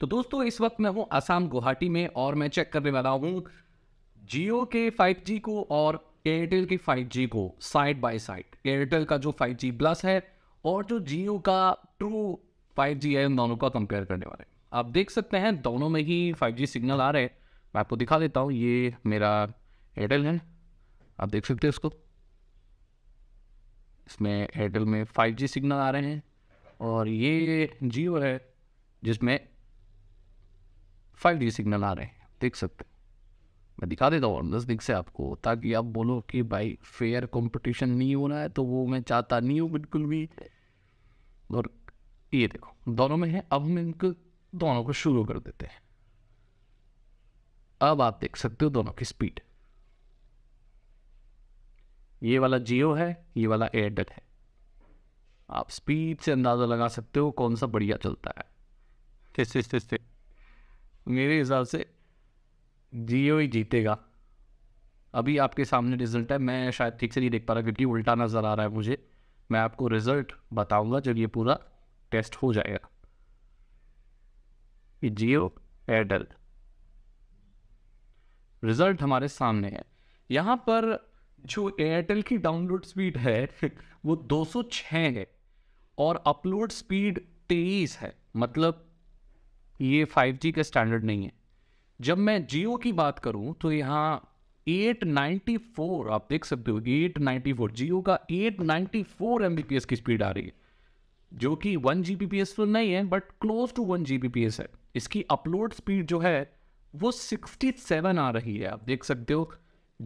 तो दोस्तों इस वक्त मैं हूँ आसाम गुवाहाटी में और मैं चेक करने वाला हूँ जियो के 5G को और एयरटेल के 5G को साइड बाय साइड एयरटेल का जो 5G प्लस है और जो जियो का ट्रू 5G है उन दोनों का कंपेयर करने वाले आप देख सकते हैं दोनों में ही 5G सिग्नल आ रहे हैं मैं आपको दिखा देता हूँ ये मेरा एयरटेल है आप देख सकते हैं इसको इसमें एयरटेल में 5G सिग्नल आ रहे हैं और ये जियो है जिसमें फाइव डी सिग्नल आ रहे हैं देख सकते हैं मैं दिखा देता हूँ नज़दीक से आपको ताकि आप बोलो कि भाई फेयर कंपटीशन नहीं होना है तो वो मैं चाहता नहीं हूँ बिल्कुल भी और ये देखो दोनों में है अब हम इनको दोनों को शुरू कर देते हैं अब आप देख सकते हो दोनों की स्पीड ये वाला जियो है ये वाला एयरटेल है आप स्पीड से अंदाज़ा लगा सकते हो कौन सा बढ़िया चलता है किस किस किस मेरे हिसाब से जियो ही जीतेगा अभी आपके सामने रिजल्ट है मैं शायद ठीक से नहीं देख पा रहा क्योंकि उल्टा नज़र आ रहा है मुझे मैं आपको रिजल्ट बताऊंगा जब ये पूरा टेस्ट हो जाएगा कि जियो एयरटेल रिजल्ट हमारे सामने है यहाँ पर जो एयरटेल की डाउनलोड स्पीड है वो 206 है और अपलोड स्पीड 23 है मतलब ये 5G का स्टैंडर्ड नहीं है जब मैं जियो की बात करूं तो यहाँ 894 आप देख सकते हो 894 जियो का 894 एमबीपीएस की स्पीड आ रही है जो कि वन जी तो नहीं है but close to one G है इसकी अपलोड स्पीड जो है वो 67 आ रही है आप देख सकते हो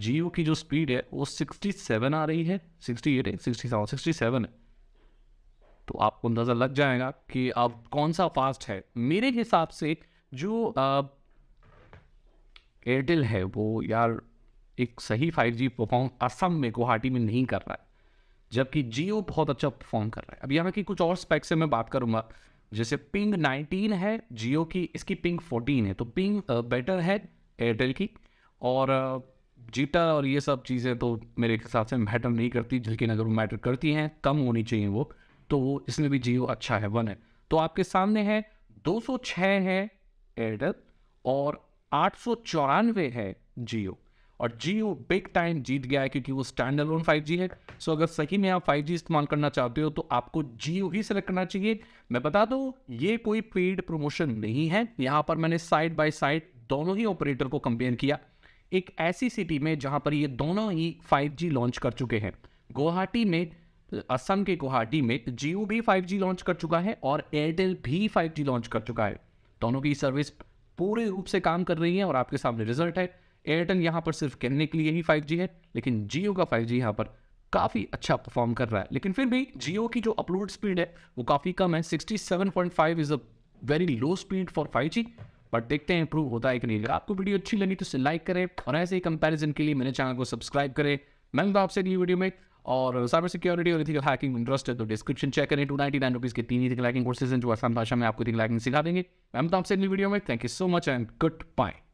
जियो की जो स्पीड है वो 67 आ रही है 68 एट सिक्सटी सिक्सटी सेवन है तो आपको अंदाज़ा लग जाएगा कि अब कौन सा फास्ट है मेरे हिसाब से जो एयरटेल है वो यार एक सही फाइव जी परफॉर्म असम में गुवाहाटी में नहीं कर रहा है जबकि जियो बहुत अच्छा परफॉर्म कर रहा है अब यहाँ की कुछ और स्पेक्स से मैं बात करूँगा जैसे पिंग 19 है जियो की इसकी पिंग 14 है तो पिंग बेटर है एयरटेल की और जीटा और ये सब चीज़ें तो मेरे हिसाब से मैटर नहीं करती जबकि अगर वो मैटर करती हैं कम होनी चाहिए वो तो इसमें भी जियो अच्छा है वन है तो आपके सामने है दो सौ 206 है एयरटेल और आठ सौ चौरानवे है जियो और जियो बिग टाइम जीत गया है क्योंकि वो स्टैंड अलोन जी है सो अगर सही में आप जी इस्तेमाल करना चाहते हो तो आपको जियो ही सेलेक्ट करना चाहिए मैं बता दूँ ये कोई पेड प्रमोशन नहीं है यहाँ पर मैंने साइड बाई साइड दोनों ही ऑपरेटर को कंपेयर किया एक ऐसी सिटी में जहाँ पर ये दोनों ही 5G लॉन्च कर चुके हैं गुवाहाटी में असम के गुवाहाटी में जियो भी फाइव लॉन्च कर चुका है और एयरटेल भी फाइव लॉन्च कर चुका है दोनों की सर्विस पूरे रूप से काम कर रही है और आपके सामने रिजल्ट है एयरटेल यहाँ पर सिर्फ कहने के लिए ही फाइव है लेकिन जियो का जी यहाँ पर काफ़ी अच्छा परफॉर्म कर रहा है लेकिन फिर भी जियो की जो अपलोड स्पीड है वो काफ़ी कम है 67.5 is a very low speed for 5G but देखते हैं इंप्रूव होता है कि नहीं अगर आपको वीडियो अच्छी लगी तो इसे लाइक करें और ऐसे ही कंपैरिजन के लिए मेरे चैनल को सब्सक्राइब करें मैं आपसे अगली वीडियो में और साइबर सिक्योरिटी और इथिकल हैकिंग इंटरेस्ट है तो डिस्क्रिप्शन चेक करें टू नाइनटी नाइन रुपीज़ के तीन इथिकल हैकिंग कोर्सेज हैं जो आसान भाषा में आपको इथिकल हैकिंग सिखा देंगे मैम तो आपसे अगली वीडियो में thank you so much and good bye